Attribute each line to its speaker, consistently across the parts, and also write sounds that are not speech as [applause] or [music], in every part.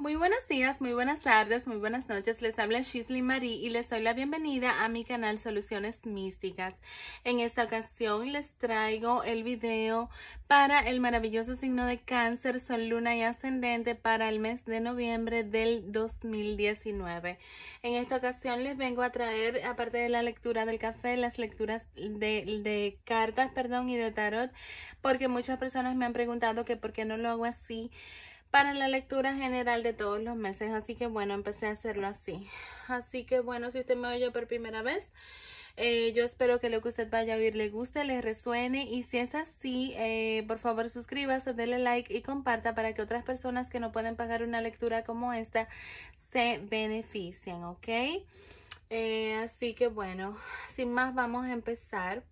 Speaker 1: Muy buenos días, muy buenas tardes, muy buenas noches. Les habla Shisley Marie y les doy la bienvenida a mi canal Soluciones Místicas. En esta ocasión les traigo el video para el maravilloso signo de cáncer, sol, luna y ascendente para el mes de noviembre del 2019. En esta ocasión les vengo a traer, aparte de la lectura del café, las lecturas de, de cartas, perdón, y de tarot, porque muchas personas me han preguntado que por qué no lo hago así para la lectura general de todos los meses. Así que bueno, empecé a hacerlo así. Así que bueno, si usted me oye por primera vez, eh, yo espero que lo que usted vaya a oír le guste, le resuene y si es así, eh, por favor suscríbase, denle like y comparta para que otras personas que no pueden pagar una lectura como esta se beneficien, ¿ok? Eh, así que bueno, sin más vamos a empezar.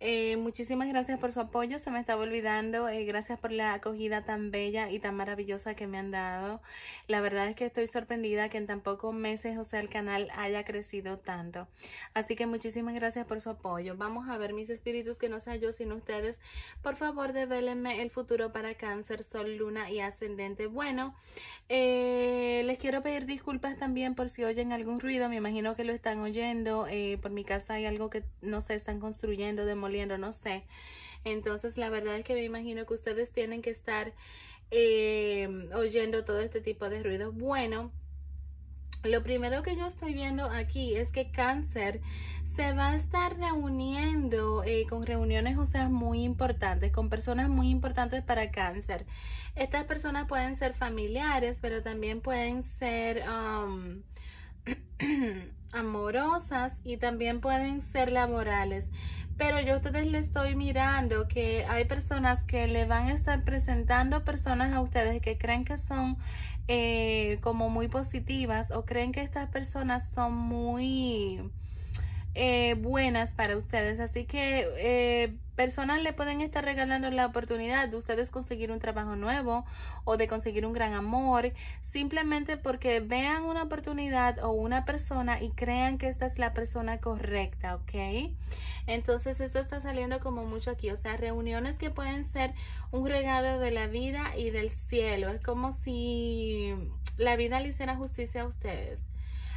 Speaker 1: Eh, muchísimas gracias por su apoyo, se me estaba olvidando. Eh, gracias por la acogida tan bella y tan maravillosa que me han dado. La verdad es que estoy sorprendida que en tan pocos meses, o sea, el canal haya crecido tanto. Así que muchísimas gracias por su apoyo. Vamos a ver mis espíritus que no sea yo sino ustedes. Por favor, devélenme el futuro para cáncer, sol, luna y ascendente. Bueno, eh, les quiero pedir disculpas también por si oyen algún ruido. Me imagino que lo están oyendo. por mi casa hay algo que no se están construyendo de no sé. Entonces la verdad es que me imagino que ustedes tienen que estar eh, oyendo todo este tipo de ruidos. Bueno, lo primero que yo estoy viendo aquí es que cáncer se va a estar reuniendo eh, con reuniones, o sea, muy importantes, con personas muy importantes para cáncer. Estas personas pueden ser familiares, pero también pueden ser um, [clears throat] amorosas y también pueden ser laborales pero yo a ustedes les estoy mirando que hay personas que le van a estar presentando personas a ustedes que creen que son eh, como muy positivas o creen que estas personas son muy eh, buenas para ustedes. Así que eh, personas le pueden estar regalando la oportunidad de ustedes conseguir un trabajo nuevo o de conseguir un gran amor, simplemente porque vean una oportunidad o una persona y crean que esta es la persona correcta, ¿ok? Entonces esto está saliendo como mucho aquí, o sea, reuniones que pueden ser un regalo de la vida y del cielo, es como si la vida le hiciera justicia a ustedes.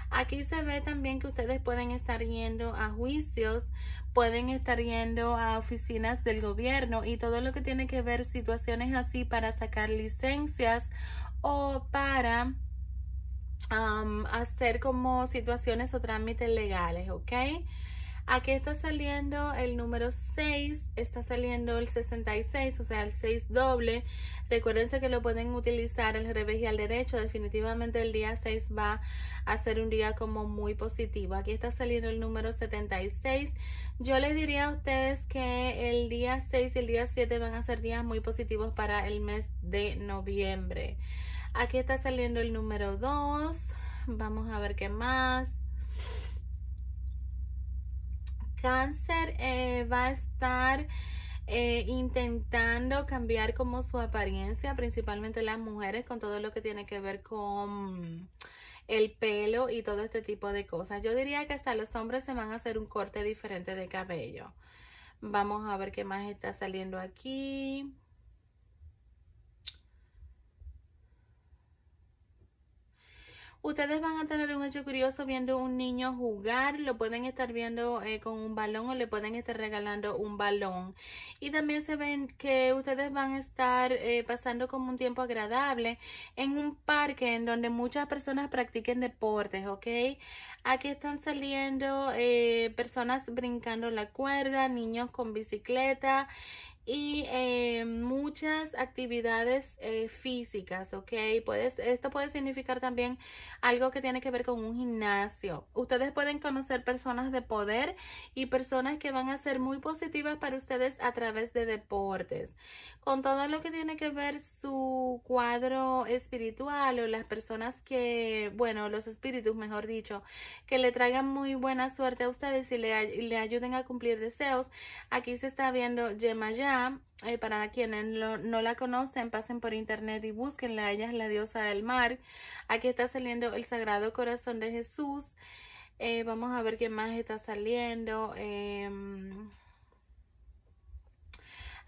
Speaker 1: Aquí se ve también que ustedes pueden estar yendo a juicios, pueden estar yendo a oficinas del gobierno y todo lo que tiene que ver situaciones así para sacar licencias o para um, hacer como situaciones o trámites legales, ¿ok? Aquí está saliendo el número 6, está saliendo el 66, o sea, el 6 doble. Recuérdense que lo pueden utilizar al revés y al derecho. Definitivamente el día 6 va a ser un día como muy positivo. Aquí está saliendo el número 76. Yo les diría a ustedes que el día 6 y el día 7 van a ser días muy positivos para el mes de noviembre. Aquí está saliendo el número 2. Vamos a ver qué más cáncer eh, va a estar eh, intentando cambiar como su apariencia, principalmente las mujeres, con todo lo que tiene que ver con el pelo y todo este tipo de cosas. Yo diría que hasta los hombres se van a hacer un corte diferente de cabello. Vamos a ver qué más está saliendo aquí. Ustedes van a tener un hecho curioso viendo un niño jugar, lo pueden estar viendo eh, con un balón o le pueden estar regalando un balón. Y también se ven que ustedes van a estar eh, pasando como un tiempo agradable en un parque en donde muchas personas practiquen deportes, ¿ok? Aquí están saliendo eh, personas brincando la cuerda, niños con bicicleta y eh, muchas actividades eh, físicas, ¿ok? esto puede significar también algo que tiene que ver con un gimnasio. Ustedes pueden conocer personas de poder y personas que van a ser muy positivas para ustedes a través de deportes. Con todo lo que tiene que ver su cuadro espiritual o las personas que, bueno, los espíritus, mejor dicho, que le traigan muy buena suerte a ustedes y le, ayuden a cumplir deseos. Aquí se está viendo Yemayá eh, para quienes no la conocen, pasen por internet y búsquenla. Ella es la diosa del mar. Aquí está saliendo el Sagrado Corazón de Jesús. Eh, vamos a ver qué más está saliendo. Em,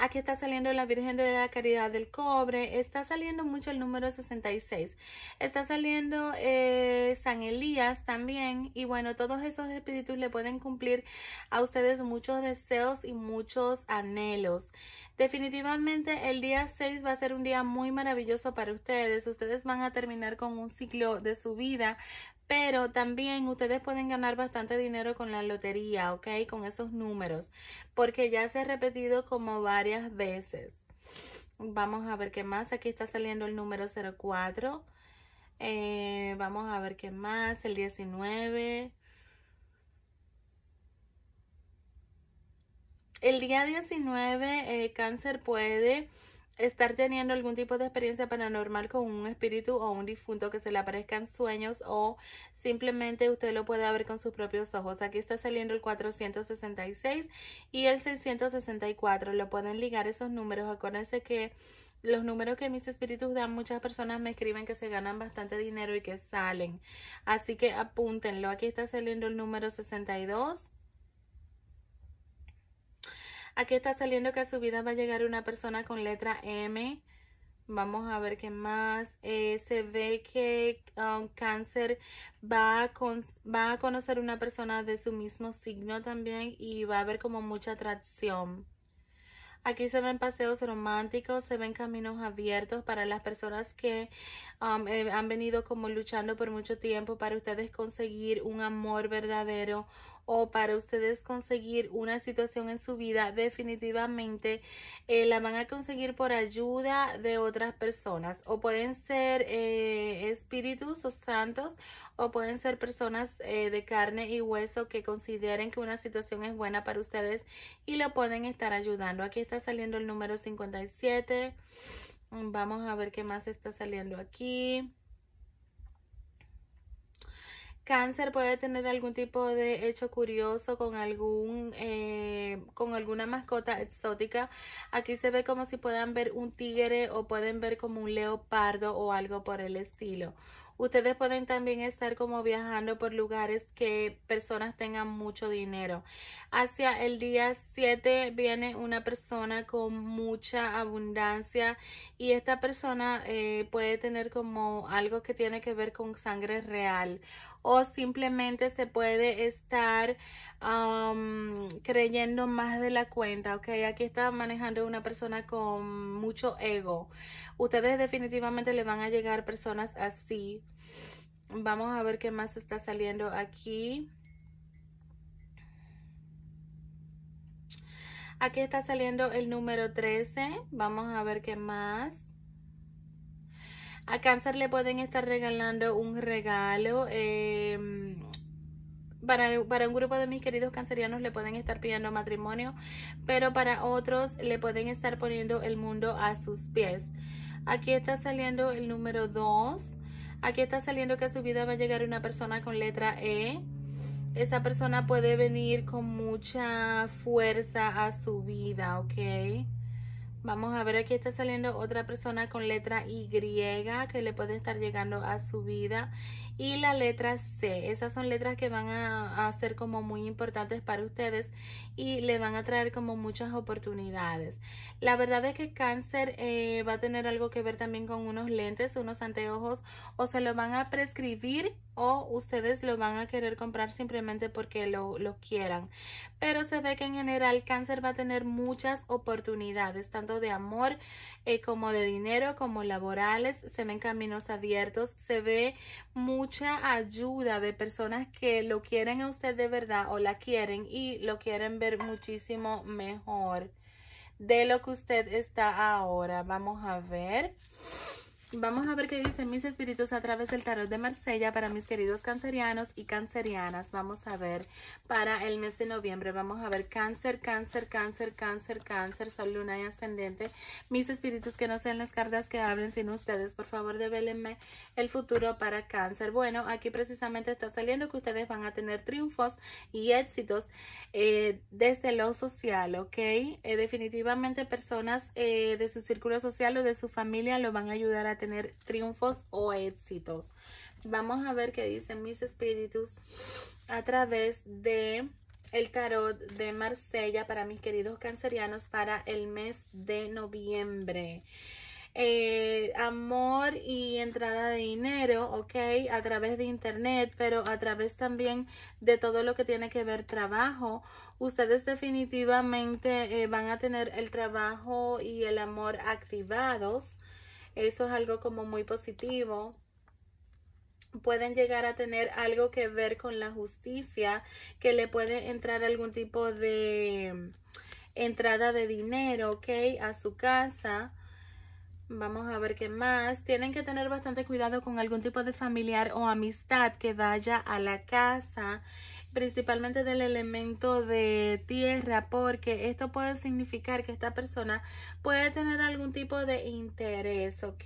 Speaker 1: Aquí está saliendo la Virgen de la Caridad del Cobre. Está saliendo mucho el número 66. Está saliendo eh, San Elías también. Y bueno, todos esos espíritus le pueden cumplir a ustedes muchos deseos y muchos anhelos. Definitivamente el día 6 va a ser un día muy maravilloso para ustedes. Ustedes van a terminar con un ciclo de su vida pero también ustedes pueden ganar bastante dinero con la lotería, ¿ok? Con esos números, porque ya se ha repetido como varias veces. Vamos a ver qué más. Aquí está saliendo el número 04. Eh, vamos a ver qué más. El 19. El día 19, eh, cáncer puede estar teniendo algún tipo de experiencia paranormal con un espíritu o un difunto que se le aparezcan sueños o simplemente usted lo puede ver con sus propios ojos. Aquí está saliendo el 466 y el 664. Lo pueden ligar esos números. Acuérdense que los números que mis espíritus dan, muchas personas me escriben que se ganan bastante dinero y que salen. Así que apúntenlo. Aquí está saliendo el número 62. Aquí está saliendo que a su vida va a llegar una persona con letra M. Vamos a ver qué más. Eh, se ve que um, cáncer va a, conocer una persona de su mismo signo también y va a haber como mucha atracción. Aquí se ven paseos románticos, se ven caminos abiertos para las personas que um, eh, han venido como luchando por mucho tiempo para ustedes conseguir un amor verdadero o para ustedes conseguir una situación en su vida, definitivamente eh, la van a conseguir por ayuda de otras personas o pueden ser eh, espíritus o santos o pueden ser personas eh, de carne y hueso que consideren que una situación es buena para ustedes y lo pueden estar ayudando. Aquí está saliendo el número 57. Vamos a ver qué más está saliendo aquí. Cáncer puede tener algún tipo de hecho curioso con algún eh, con alguna mascota exótica. Aquí se ve como si puedan ver un tigre o pueden ver como un leopardo o algo por el estilo. Ustedes pueden también estar como viajando por lugares que personas tengan mucho dinero. Hacia el día 7 viene una persona con mucha abundancia y esta persona eh, puede tener como algo que tiene que ver con sangre real o simplemente se puede estar creyendo más de la cuenta, ¿ok? Aquí está manejando una persona con mucho ego. Ustedes definitivamente le van a llegar personas así. Vamos a ver qué más está saliendo aquí. Aquí está saliendo el número 13. Vamos a ver qué más. A cáncer le pueden estar regalando un regalo. Em, para, para, un grupo de mis queridos cancerianos le pueden estar pidiendo matrimonio, pero para otros le pueden estar poniendo el mundo a sus pies. Aquí está saliendo el número 2. Aquí está saliendo que a su vida va a llegar una persona con letra E. Esa persona puede venir con mucha fuerza a su vida, ¿ok? Vamos a ver, aquí está saliendo otra persona con letra Y que le puede estar llegando a su vida. Y la letra C. Esas son letras que van a, ser como muy importantes para ustedes y le van a traer como muchas oportunidades. La verdad es que cáncer eh, va a tener algo que ver también con unos lentes, unos anteojos o se lo van a prescribir o ustedes lo van a querer comprar simplemente porque lo, lo quieran. Pero se ve que en general cáncer va a tener muchas oportunidades, tanto de amor eh, como de dinero, como laborales. Se ven caminos abiertos, se ve mucha ayuda de personas que lo quieren a usted de verdad o la quieren y lo quieren ver muchísimo mejor de lo que usted está ahora. Vamos a ver. Vamos a ver qué dicen mis espíritus a través del tarot de Marsella para mis queridos cancerianos y cancerianas. Vamos a ver para el mes de noviembre. Vamos a ver cáncer, cáncer, cáncer, cáncer, cáncer, sol, luna y ascendente. Mis espíritus que no sean las cartas que abren sin ustedes. Por favor, develenme el futuro para cáncer. Bueno, aquí precisamente está saliendo que ustedes van a tener triunfos y éxitos eh, desde lo social, ¿ok? Eh, definitivamente personas eh, de su círculo social o de su familia lo van a ayudar a tener triunfos o éxitos. Vamos a ver qué dicen mis espíritus a través de el tarot de Marsella para mis queridos cancerianos para el mes de noviembre. Eh, amor y entrada de dinero, ok, a través de internet, pero a través también de todo lo que tiene que ver trabajo. Ustedes definitivamente eh, van a tener el trabajo y el amor activados. Eso es algo como muy positivo pueden llegar a tener algo que ver con la justicia, que le puede entrar algún tipo de mm, entrada de dinero, ¿ok? A su casa. Vamos a ver qué más. Tienen que tener bastante cuidado con algún tipo de familiar o amistad que vaya a la casa principalmente del elemento de tierra, porque esto puede significar que esta persona puede tener algún tipo de interés, ¿ok?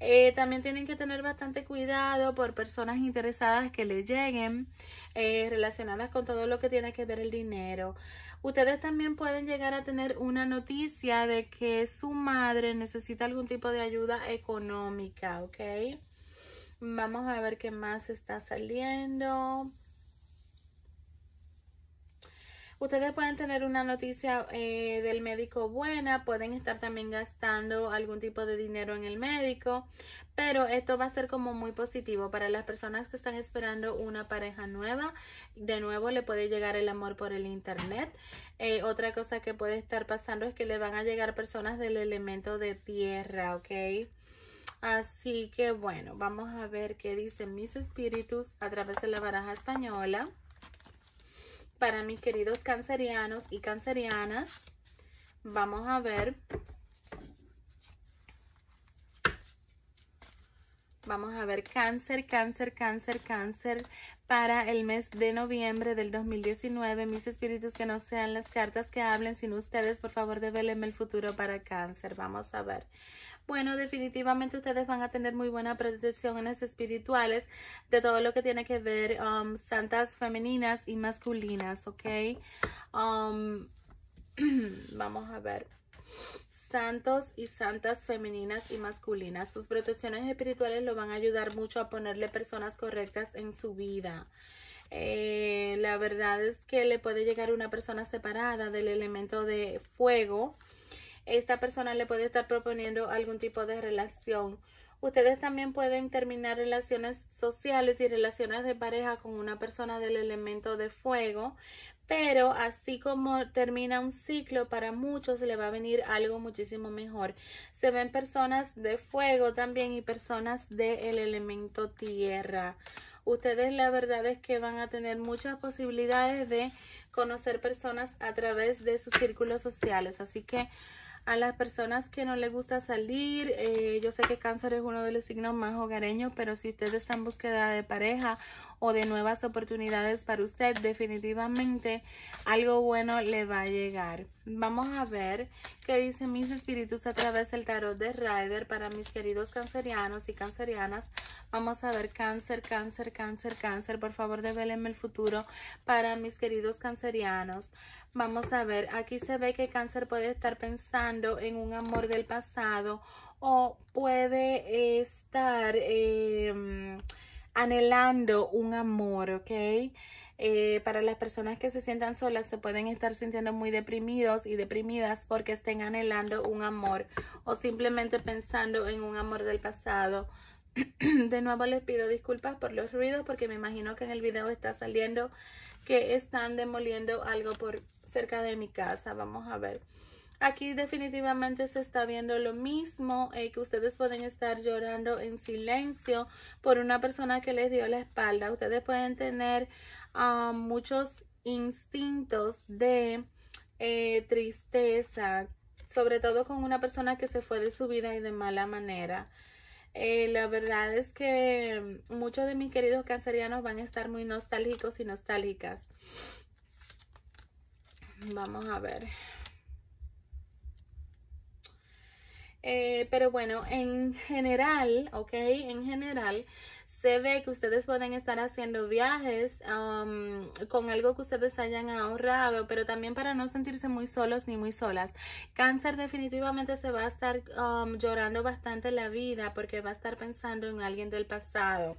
Speaker 1: Eh, también tienen que tener bastante cuidado por personas interesadas que le lleguen eh, relacionadas con todo lo que tiene que ver el dinero. Ustedes también pueden llegar a tener una noticia de que su madre necesita algún tipo de ayuda económica, ¿ok? Vamos a ver qué más está saliendo. Ustedes pueden tener una noticia eh, del médico buena, pueden estar también gastando algún tipo de dinero en el médico, pero esto va a ser como muy positivo para las personas que están esperando una pareja nueva. De nuevo le puede llegar el amor por el internet. Eh, otra cosa que puede estar pasando es que le van a llegar personas del elemento de tierra, ¿ok? Así que bueno, vamos a ver qué dicen mis espíritus a través de la baraja española para mis queridos cancerianos y cancerianas. Vamos a ver. Vamos a ver cáncer, cáncer, cáncer, cáncer para el mes de noviembre del 2019. Mis espíritus que no sean las cartas que hablen sin ustedes, por favor, develenme el futuro para cáncer. Vamos a ver. Bueno, definitivamente ustedes van a tener muy buenas protecciones espirituales de todo lo que tiene que ver um, santas femeninas y masculinas, ¿ok? Um, [clears throat] vamos a ver santos y santas femeninas y masculinas. Sus protecciones espirituales lo van a ayudar mucho a ponerle personas correctas en su vida. Eh, la verdad es que le puede llegar una persona separada del elemento de fuego esta persona le puede estar proponiendo algún tipo de relación. Ustedes también pueden terminar relaciones sociales y relaciones de pareja con una persona del elemento de fuego, pero así como termina un ciclo, para muchos le va a venir algo muchísimo mejor. Se ven personas de fuego también y personas del elemento tierra. Ustedes la verdad es que van a tener muchas posibilidades de conocer personas a través de sus círculos sociales, así que a las personas que no les gusta salir, eh, yo sé que cáncer es uno de los signos más hogareños, pero si ustedes están en búsqueda de pareja o de nuevas oportunidades para usted, definitivamente algo bueno le va a llegar. Vamos a ver qué dicen mis espíritus a través del tarot de Ryder. para mis queridos cancerianos y cancerianas. Vamos a ver cáncer, cáncer, cáncer, cáncer. Por favor, develenme el futuro para mis queridos cancerianos. Vamos a ver, aquí se ve que cáncer puede estar pensando en un amor del pasado o puede estar... Em, anhelando un amor, ¿ok? Eh, para las personas que se sientan solas, se pueden estar sintiendo muy deprimidos y deprimidas porque estén anhelando un amor o simplemente pensando en un amor del pasado. [clears throat] De nuevo les pido disculpas por los ruidos porque me imagino que en el video está saliendo que están demoliendo algo por cerca de mi casa. Vamos a ver. Aquí definitivamente se está viendo lo mismo, eh, que ustedes pueden estar llorando en silencio por una persona que les dio la espalda. Ustedes pueden tener ah, muchos instintos de eh, tristeza, sobre todo con una persona que se fue de su vida y de mala manera. Eh, la verdad es que muchos de mis queridos cancerianos van a estar muy nostálgicos y nostálgicas. Vamos a ver. Eh, pero bueno, en general, ¿ok? En general, se ve que ustedes pueden estar haciendo viajes um, con algo que ustedes hayan ahorrado, pero también para no sentirse muy solos ni muy solas. Cáncer definitivamente se va a estar um, llorando bastante la vida porque va a estar pensando en alguien del pasado.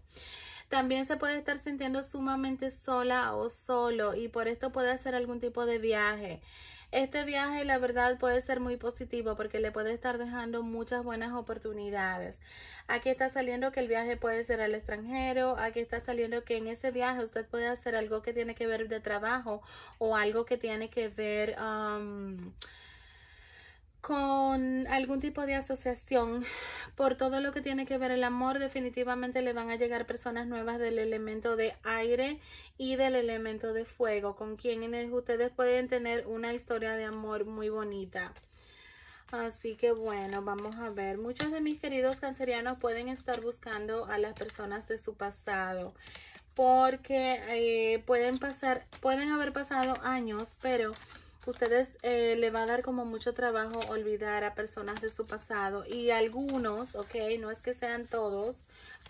Speaker 1: También se puede estar sintiendo sumamente sola o solo y por esto puede hacer algún tipo de viaje. Este viaje, la verdad, puede ser muy positivo porque le puede estar dejando muchas buenas oportunidades. Aquí está saliendo que el viaje puede ser al extranjero, aquí está saliendo que en ese viaje usted puede hacer algo que tiene que ver de trabajo o algo que tiene que ver con algún tipo de asociación por todo lo que tiene que ver el amor definitivamente le van a llegar personas nuevas del elemento de aire y del elemento de fuego con quienes ustedes pueden tener una historia de amor muy bonita Así que bueno, vamos a ver. Muchos de mis queridos cancerianos pueden estar buscando a las personas de su pasado porque eh, pueden pasar, pueden haber pasado años, pero ustedes eh, le va a dar como mucho trabajo olvidar a personas de su pasado y algunos, ok, no es que sean todos,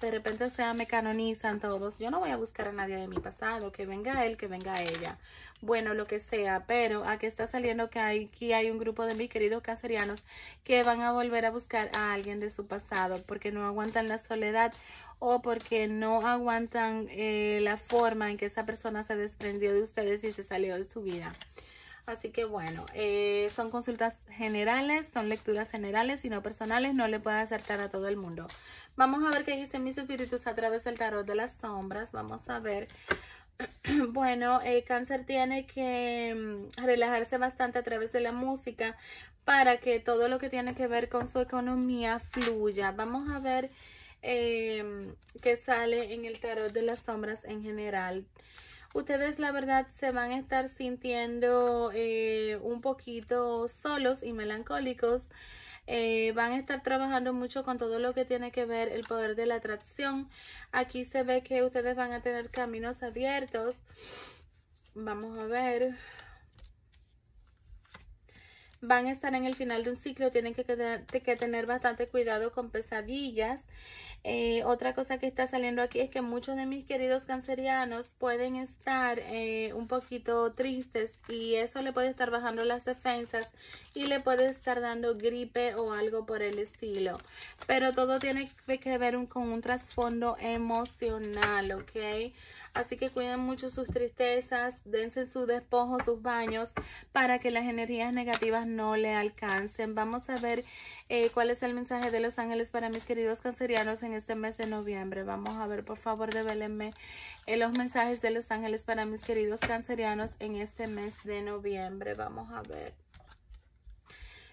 Speaker 1: de repente o sea me canonizan todos. Yo no voy a buscar a nadie de mi pasado, que venga él, que venga ella. Bueno, lo que sea, pero aquí está saliendo que aquí hay un grupo de mis queridos caserianos que van a volver a buscar a alguien de su pasado porque no aguantan la soledad o porque no aguantan eh, la forma en que esa persona se desprendió de ustedes y se salió de su vida. Así que bueno, eh, son consultas generales, son lecturas generales y no personales, no le puede acertar a todo el mundo. Vamos a ver qué dicen mis espíritus a través del tarot de las sombras. Vamos a ver. [clears throat] Bueno, el eh, cáncer tiene que mm, relajarse bastante a través de la música para que todo lo que tiene que ver con su economía fluya. Vamos a ver eh, qué sale en el tarot de las sombras en general ustedes la verdad se van a estar sintiendo eh, un poquito solos y melancólicos. Eh, van a estar trabajando mucho con todo lo que tiene que ver el poder de la atracción. Aquí se ve que ustedes van a tener caminos abiertos. Vamos a ver van a estar en el final de un ciclo, tienen que, tener bastante cuidado con pesadillas. Eh, otra cosa que está saliendo aquí es que muchos de mis queridos cancerianos pueden estar eh, un poquito tristes y eso le puede estar bajando las defensas y le puede estar dando gripe o algo por el estilo. Pero todo tiene que ver con un trasfondo emocional, ¿ok? Así que cuiden mucho sus tristezas, dense su despojo, sus baños, para que las energías negativas no le alcancen. Vamos a ver eh, cuál es el mensaje de los ángeles para mis queridos cancerianos en este mes de noviembre. Vamos a ver, por favor, develenme eh, los mensajes de los ángeles para mis queridos cancerianos en este mes de noviembre. Vamos a ver.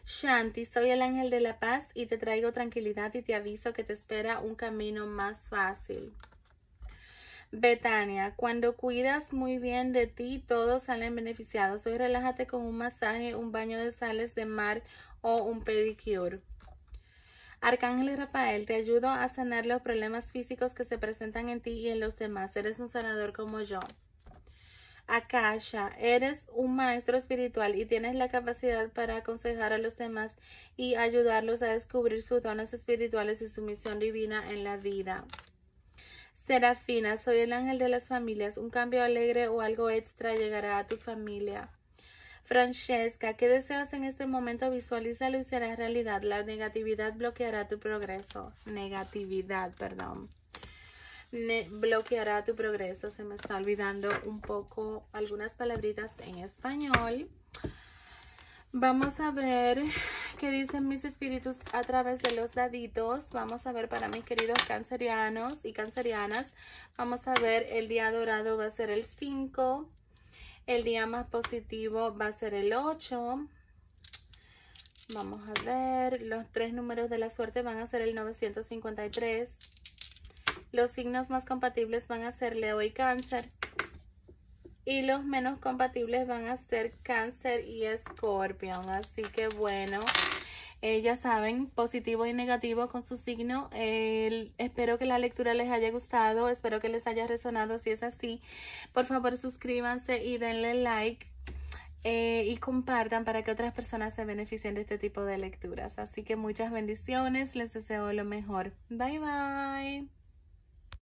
Speaker 1: Shanti, soy el ángel de la paz y te traigo tranquilidad y te aviso que te espera un camino más fácil. Betania, cuando cuidas muy bien de ti, todos salen beneficiados. Hoy relájate con un masaje, un baño de sales de mar o un pedicure. Arcángel Rafael, te ayudo a sanar los problemas físicos que se presentan en ti y en los demás. Eres un sanador como yo. Akasha, eres un maestro espiritual y tienes la capacidad para aconsejar a los demás y ayudarlos a descubrir sus dones espirituales y su misión divina en la vida. Serafina, soy el ángel de las familias. Un cambio alegre o algo extra llegará a tu familia. Francesca, ¿qué deseas en este momento? Visualízalo y será realidad. La negatividad bloqueará tu progreso. Negatividad, perdón. bloqueará tu progreso. Se me está olvidando un poco algunas palabritas en español. Vamos a ver qué dicen mis espíritus a través de los daditos. Vamos a ver para mis queridos cancerianos y cancerianas. Vamos a ver el día dorado va a ser el 5. El día más positivo va a ser el 8. Vamos a ver. Los tres números de la suerte van a ser el 953. Los signos más compatibles van a ser Leo y Cáncer. Y los menos compatibles van a ser cáncer y escorpión. Así que bueno, eh, ya saben, positivo y negativo con su signo. espero que la lectura les haya gustado, espero que les haya resonado. Si es así, por favor suscríbanse y denle like eh, y compartan para que otras personas se beneficien de este tipo de lecturas. Así que muchas bendiciones, les deseo lo mejor. Bye bye.